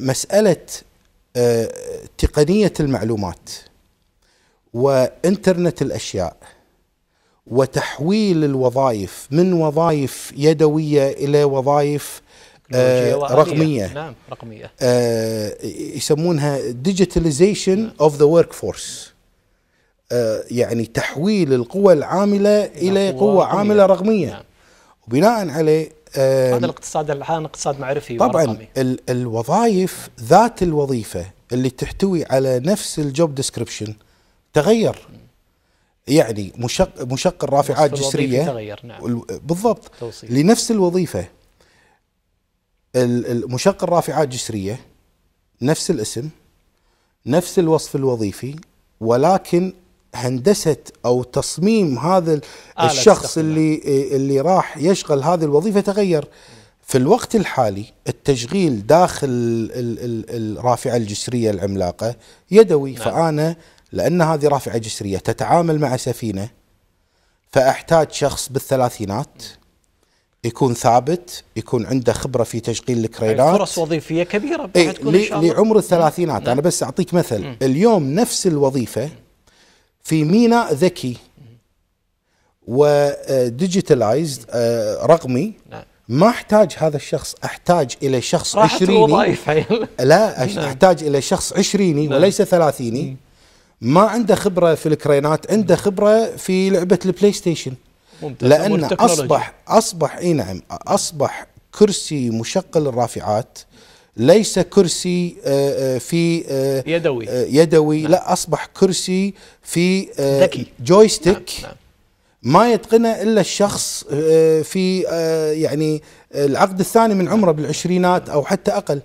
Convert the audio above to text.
مساله آه، تقنيه المعلومات وانترنت الاشياء وتحويل الوظائف من وظائف يدويه الى وظائف آه، رقميه نعم رقميه آه، يسمونها ديجيتاليزيشن اوف ذا ورك فورس يعني تحويل القوى العامله الى قوه عامله رقميه نعم. وبناء عليه آه، هذا الاقتصاد الان اقتصاد معرفي طبعا ال الوظائف ذات الوظيفه اللي تحتوي على نفس الجوب ديسكربشن تغير يعني مشق مشق الرافعات جسريه تغير نعم بالضبط توصيل. لنفس الوظيفه مشق الرافعات جسريه نفس الاسم نفس الوصف الوظيفي ولكن هندسه او تصميم هذا الشخص اللي اللي راح يشغل هذه الوظيفه تغير في الوقت الحالي التشغيل داخل الرافعه الجسريه العملاقه يدوي نعم. فانا لان هذه رافعه جسريه تتعامل مع سفينه فاحتاج شخص بالثلاثينات يكون ثابت يكون عنده خبره في تشغيل الكرينات يعني فرص وظيفيه كبيره إيه لعمر الثلاثينات نعم. انا بس اعطيك مثل نعم. اليوم نفس الوظيفه في ميناء ذكي وديجيتالايزد آه، آه، رقمي نعم. ما احتاج هذا الشخص احتاج الى شخص عشريني لا نعم. احتاج الى شخص عشريني نعم. وليس ثلاثيني ما عنده خبره في الكرينات عنده خبره في لعبه البلاي ستيشن ممتاز لان اصبح اصبح اي نعم اصبح كرسي مشغل الرافعات ليس كرسي آه، آه، في آه، يدوي يدوي نعم. لا اصبح كرسي في ذكي جويستيك نعم. نعم. ما يتقنه الا الشخص في يعني العقد الثاني من عمره بالعشرينات او حتى اقل